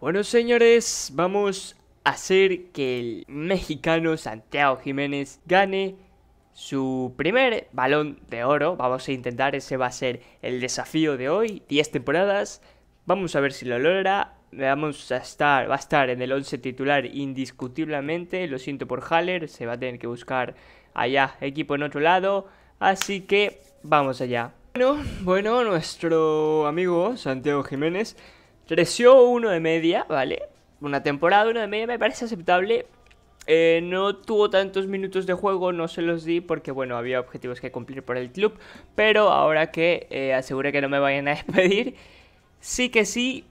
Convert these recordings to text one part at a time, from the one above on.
Bueno, señores, vamos a hacer que el mexicano Santiago Jiménez gane su primer balón de oro. Vamos a intentar, ese va a ser el desafío de hoy, 10 temporadas. Vamos a ver si lo logra. Vamos a estar, va a estar en el 11 titular indiscutiblemente. Lo siento por Haller, se va a tener que buscar allá equipo en otro lado. Así que vamos allá. Bueno, bueno, nuestro amigo Santiago Jiménez Creció uno de media, ¿vale? Una temporada, uno de media me parece aceptable. Eh, no tuvo tantos minutos de juego, no se los di porque, bueno, había objetivos que cumplir por el club. Pero ahora que eh, asegure que no me vayan a despedir, sí que sí,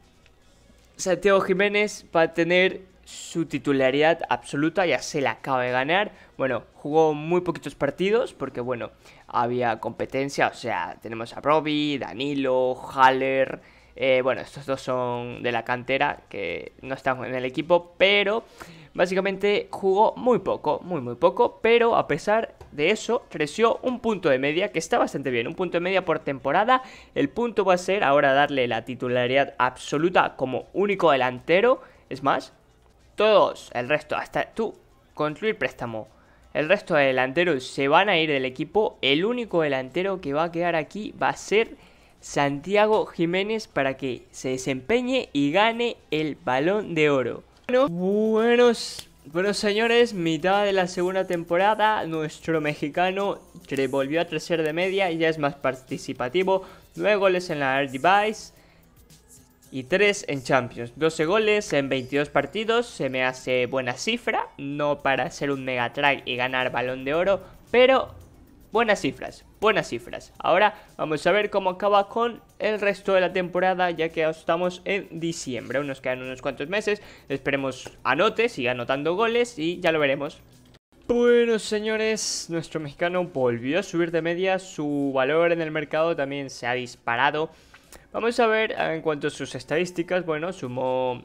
Santiago Jiménez va a tener su titularidad absoluta, ya se la acaba de ganar. Bueno, jugó muy poquitos partidos porque, bueno, había competencia, o sea, tenemos a Robbie, Danilo, Haller eh, bueno, estos dos son de la cantera que no están en el equipo, pero básicamente jugó muy poco, muy muy poco, pero a pesar de eso creció un punto de media que está bastante bien, un punto de media por temporada. El punto va a ser ahora darle la titularidad absoluta como único delantero, es más, todos, el resto, hasta tú, construir préstamo. El resto de delanteros se van a ir del equipo. El único delantero que va a quedar aquí va a ser Santiago Jiménez para que se desempeñe y gane el balón de oro. Bueno, buenos, buenos señores, mitad de la segunda temporada, nuestro mexicano volvió a tercer de media y ya es más participativo. 9 goles en la Device y 3 en Champions. 12 goles en 22 partidos, se me hace buena cifra, no para ser un mega track y ganar balón de oro, pero buenas cifras buenas cifras. Ahora vamos a ver cómo acaba con el resto de la temporada, ya que estamos en diciembre. unos nos quedan unos cuantos meses. Esperemos anote, siga anotando goles y ya lo veremos. Bueno, señores, nuestro mexicano volvió a subir de media. Su valor en el mercado también se ha disparado. Vamos a ver ah, en cuanto a sus estadísticas. Bueno, sumó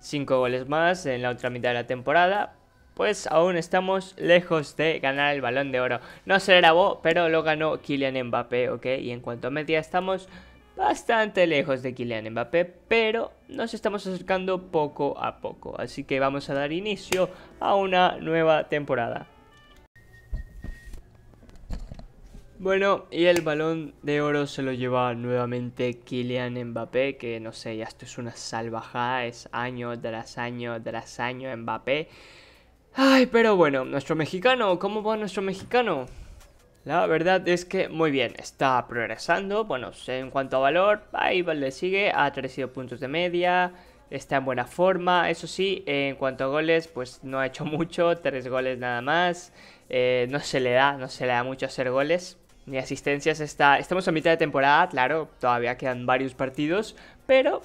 5 goles más en la otra mitad de la temporada pues aún estamos lejos de ganar el balón de oro. No se grabó, pero lo ganó Kylian Mbappé, ¿ok? Y en cuanto a media estamos bastante lejos de Kylian Mbappé, pero nos estamos acercando poco a poco. Así que vamos a dar inicio a una nueva temporada. Bueno, y el balón de oro se lo lleva nuevamente Kylian Mbappé, que no sé, ya esto es una salvajada, es año tras año tras año Mbappé. Ay, pero bueno, nuestro mexicano, ¿cómo va nuestro mexicano? La verdad es que muy bien, está progresando, bueno, en cuanto a valor, ahí le sigue, ha crecido puntos de media, está en buena forma, eso sí, en cuanto a goles, pues no ha hecho mucho, tres goles nada más, eh, no se le da, no se le da mucho hacer goles, ni asistencias, está, estamos a mitad de temporada, claro, todavía quedan varios partidos, pero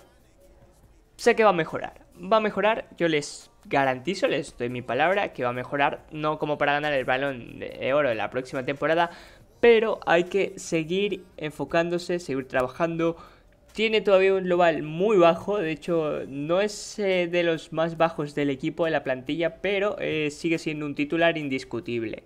sé que va a mejorar va a mejorar, yo les garantizo, les doy mi palabra, que va a mejorar, no como para ganar el balón de oro de la próxima temporada, pero hay que seguir enfocándose, seguir trabajando. Tiene todavía un global muy bajo, de hecho no es eh, de los más bajos del equipo de la plantilla, pero eh, sigue siendo un titular indiscutible.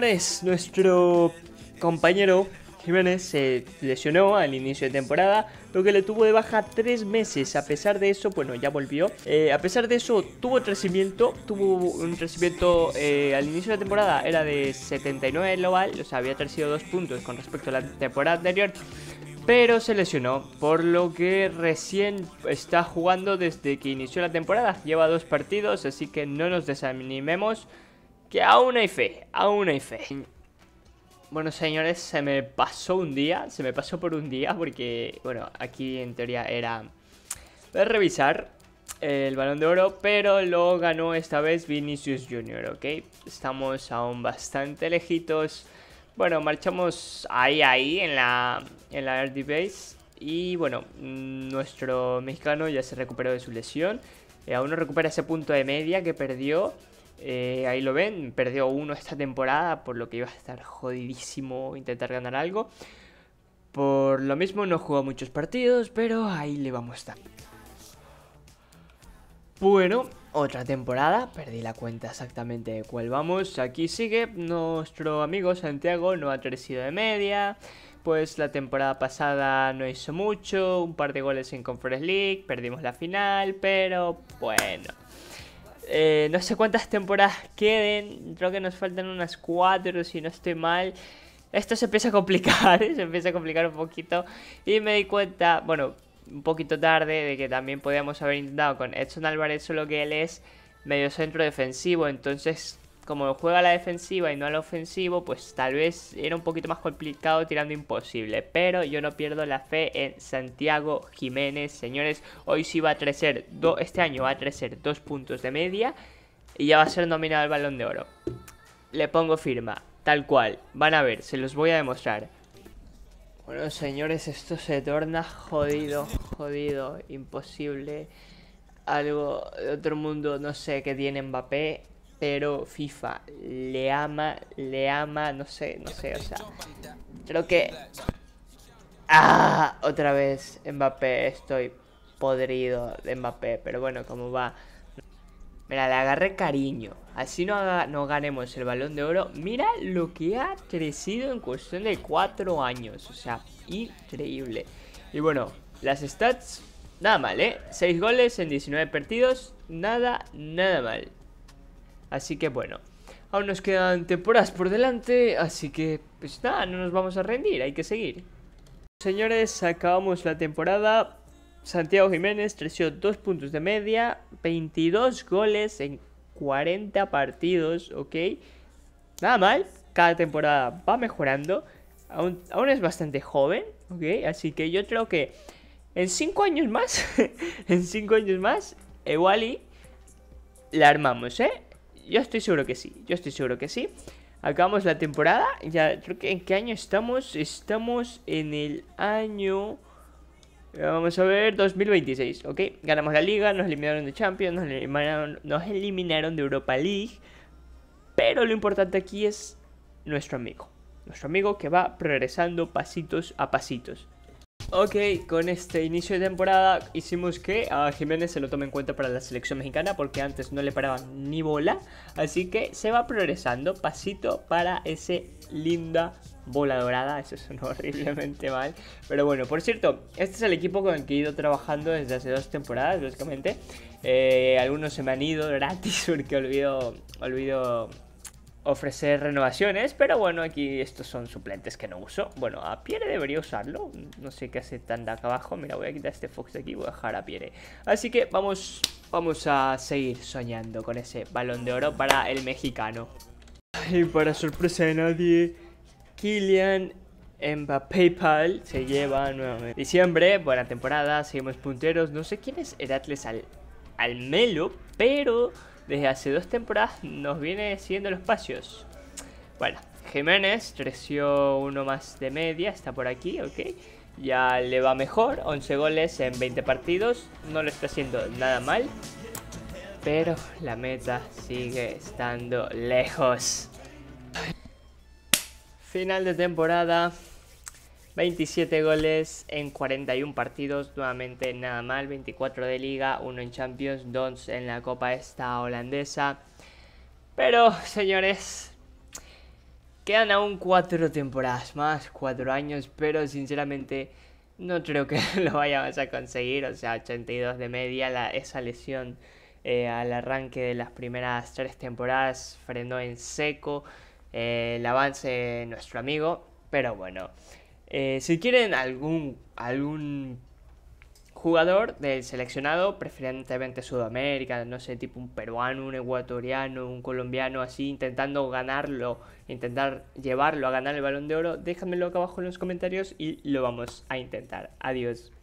Es nuestro compañero Jiménez se lesionó al inicio de temporada, lo que le tuvo de baja tres meses. A pesar de eso, bueno, ya volvió. Eh, a pesar de eso, tuvo crecimiento. Tuvo un crecimiento eh, al inicio de la temporada, era de 79 global, o sea, había crecido dos puntos con respecto a la temporada anterior pero se lesionó, por lo que recién está jugando desde que inició la temporada. Lleva dos partidos, así que no nos desanimemos, que aún hay fe, aún hay fe. Bueno, señores, se me pasó un día, se me pasó por un día porque, bueno, aquí en teoría era revisar el balón de oro, pero lo ganó esta vez Vinicius Jr., ¿ok? Estamos aún bastante lejitos. Bueno, marchamos ahí, ahí, en la, en la Base. Y bueno, nuestro mexicano ya se recuperó de su lesión. Eh, aún no recupera ese punto de media que perdió. Eh, ahí lo ven, perdió uno esta temporada, por lo que iba a estar jodidísimo intentar ganar algo. Por lo mismo no jugó muchos partidos, pero ahí le vamos a estar Bueno, otra temporada, perdí la cuenta exactamente de cuál vamos. Aquí sigue nuestro amigo Santiago, no ha crecido de media. Pues la temporada pasada no hizo mucho, un par de goles en Conference League, perdimos la final, pero bueno. Eh, no sé cuántas temporadas queden. Creo que nos faltan unas cuatro, si no estoy mal. Esto se empieza a complicar, se empieza a complicar un poquito. Y me di cuenta, bueno, un poquito tarde, de que también podíamos haber intentado con Edson Álvarez, solo que él es medio centro defensivo. Entonces como juega a la defensiva y no al ofensivo, pues tal vez era un poquito más complicado tirando imposible. Pero yo no pierdo la fe en Santiago Jiménez, señores. Hoy sí va a crecer, este año va a crecer dos puntos de media y ya va a ser nominado al balón de oro. Le pongo firma, tal cual. Van a ver, se los voy a demostrar. Bueno, señores, esto se torna jodido, jodido, imposible. Algo de otro mundo, no sé, qué tiene Mbappé pero FIFA le ama, le ama, no sé, no sé, o sea, creo que... Ah, otra vez Mbappé, estoy podrido de Mbappé, pero bueno, como va... Mira, le agarré cariño, así no, no ganemos el balón de oro. Mira lo que ha crecido en cuestión de cuatro años, o sea, increíble. Y bueno, las stats, nada mal, ¿eh? 6 goles en 19 partidos, nada, nada mal. Así que bueno, aún nos quedan temporadas por delante, así que pues nada, no nos vamos a rendir, hay que seguir. Señores, acabamos la temporada. Santiago Jiménez creció 2 puntos de media, 22 goles en 40 partidos, ¿ok? Nada mal, cada temporada va mejorando. Aún, aún es bastante joven, ¿ok? Así que yo creo que en 5 años más, en 5 años más, igual y la armamos, ¿eh? Yo estoy seguro que sí, yo estoy seguro que sí. Acabamos la temporada, ya creo que en qué año estamos. Estamos en el año... Vamos a ver, 2026, ¿ok? Ganamos la liga, nos eliminaron de Champions, nos eliminaron, nos eliminaron de Europa League. Pero lo importante aquí es nuestro amigo. Nuestro amigo que va progresando pasitos a pasitos. Ok, con este inicio de temporada hicimos que a Jiménez se lo tome en cuenta para la selección mexicana porque antes no le paraban ni bola. Así que se va progresando pasito para ese linda bola dorada. Eso sonó horriblemente mal. Pero bueno, por cierto, este es el equipo con el que he ido trabajando desde hace dos temporadas, básicamente. Eh, algunos se me han ido gratis porque olvido, olvido ofrecer renovaciones, pero bueno, aquí estos son suplentes que no uso. Bueno, a Pierre debería usarlo, no sé qué hace tan de acá abajo. Mira, voy a quitar este Fox de aquí voy a dejar a Pierre. Así que vamos, vamos a seguir soñando con ese balón de oro para el mexicano. Y para sorpresa de nadie, Kylian en PayPal se lleva nuevamente. Diciembre, buena temporada, seguimos punteros. No sé quién es Heracles al, al Melo, pero desde hace dos temporadas nos viene siguiendo los pasos. Bueno, Jiménez creció uno más de media, está por aquí, ok. Ya le va mejor, 11 goles en 20 partidos, no lo está haciendo nada mal. Pero la meta sigue estando lejos. Final de temporada, 27 goles en 41 partidos, nuevamente nada mal, 24 de liga, 1 en Champions, 2 en la Copa esta holandesa. Pero, señores, quedan aún 4 temporadas más, 4 años, pero sinceramente no creo que lo vayamos a conseguir, o sea, 82 de media, esa lesión eh, al arranque de las primeras 3 temporadas frenó en seco eh, el avance de nuestro amigo, pero bueno. Eh, si quieren algún, algún jugador del seleccionado, preferentemente Sudamérica, no sé, tipo un peruano, un ecuatoriano, un colombiano, así, intentando ganarlo, intentar llevarlo a ganar el balón de oro, déjamelo acá abajo en los comentarios y lo vamos a intentar. Adiós.